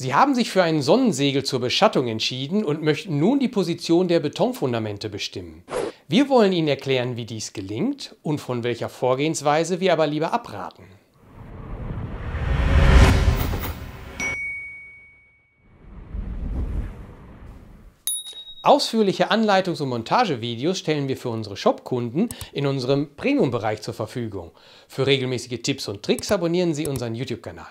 Sie haben sich für ein Sonnensegel zur Beschattung entschieden und möchten nun die Position der Betonfundamente bestimmen. Wir wollen Ihnen erklären, wie dies gelingt und von welcher Vorgehensweise wir aber lieber abraten. Ausführliche Anleitungs- und Montagevideos stellen wir für unsere Shop-Kunden in unserem Premium-Bereich zur Verfügung. Für regelmäßige Tipps und Tricks abonnieren Sie unseren YouTube-Kanal.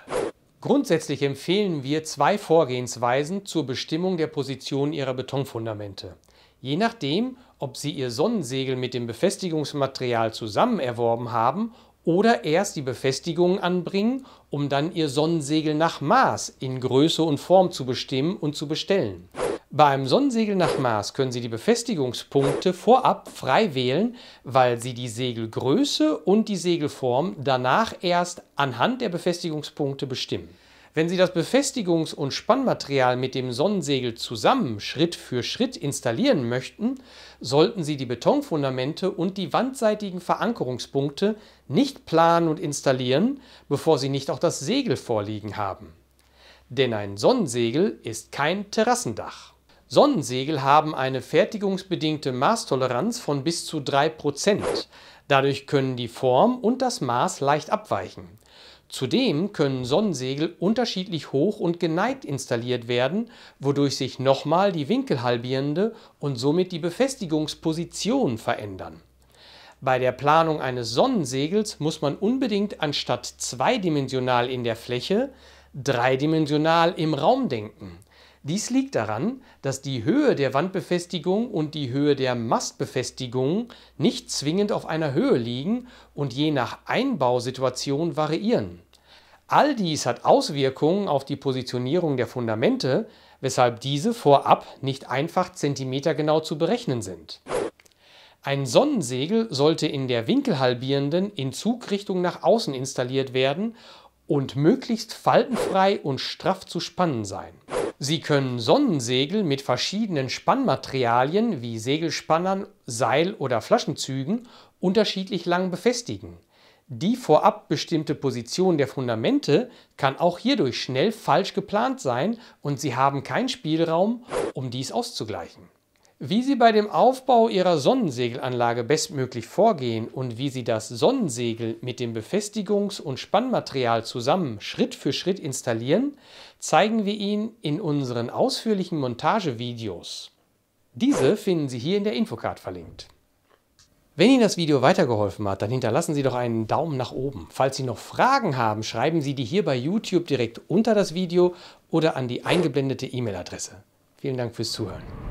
Grundsätzlich empfehlen wir zwei Vorgehensweisen zur Bestimmung der Position Ihrer Betonfundamente. Je nachdem, ob Sie Ihr Sonnensegel mit dem Befestigungsmaterial zusammen erworben haben oder erst die Befestigung anbringen, um dann Ihr Sonnensegel nach Maß in Größe und Form zu bestimmen und zu bestellen. Bei einem Sonnensegel nach Mars können Sie die Befestigungspunkte vorab frei wählen, weil Sie die Segelgröße und die Segelform danach erst anhand der Befestigungspunkte bestimmen. Wenn Sie das Befestigungs- und Spannmaterial mit dem Sonnensegel zusammen Schritt für Schritt installieren möchten, sollten Sie die Betonfundamente und die wandseitigen Verankerungspunkte nicht planen und installieren, bevor Sie nicht auch das Segel vorliegen haben. Denn ein Sonnensegel ist kein Terrassendach. Sonnensegel haben eine fertigungsbedingte Maßtoleranz von bis zu 3%. Dadurch können die Form und das Maß leicht abweichen. Zudem können Sonnensegel unterschiedlich hoch und geneigt installiert werden, wodurch sich nochmal die winkelhalbierende und somit die Befestigungsposition verändern. Bei der Planung eines Sonnensegels muss man unbedingt anstatt zweidimensional in der Fläche dreidimensional im Raum denken. Dies liegt daran, dass die Höhe der Wandbefestigung und die Höhe der Mastbefestigung nicht zwingend auf einer Höhe liegen und je nach Einbausituation variieren. All dies hat Auswirkungen auf die Positionierung der Fundamente, weshalb diese vorab nicht einfach zentimetergenau zu berechnen sind. Ein Sonnensegel sollte in der winkelhalbierenden in Zugrichtung nach außen installiert werden und möglichst faltenfrei und straff zu spannen sein. Sie können Sonnensegel mit verschiedenen Spannmaterialien wie Segelspannern, Seil oder Flaschenzügen unterschiedlich lang befestigen. Die vorab bestimmte Position der Fundamente kann auch hierdurch schnell falsch geplant sein und Sie haben keinen Spielraum, um dies auszugleichen. Wie Sie bei dem Aufbau Ihrer Sonnensegelanlage bestmöglich vorgehen und wie Sie das Sonnensegel mit dem Befestigungs- und Spannmaterial zusammen Schritt für Schritt installieren, zeigen wir Ihnen in unseren ausführlichen Montagevideos. Diese finden Sie hier in der Infocard verlinkt. Wenn Ihnen das Video weitergeholfen hat, dann hinterlassen Sie doch einen Daumen nach oben. Falls Sie noch Fragen haben, schreiben Sie die hier bei YouTube direkt unter das Video oder an die eingeblendete E-Mail-Adresse. Vielen Dank fürs Zuhören.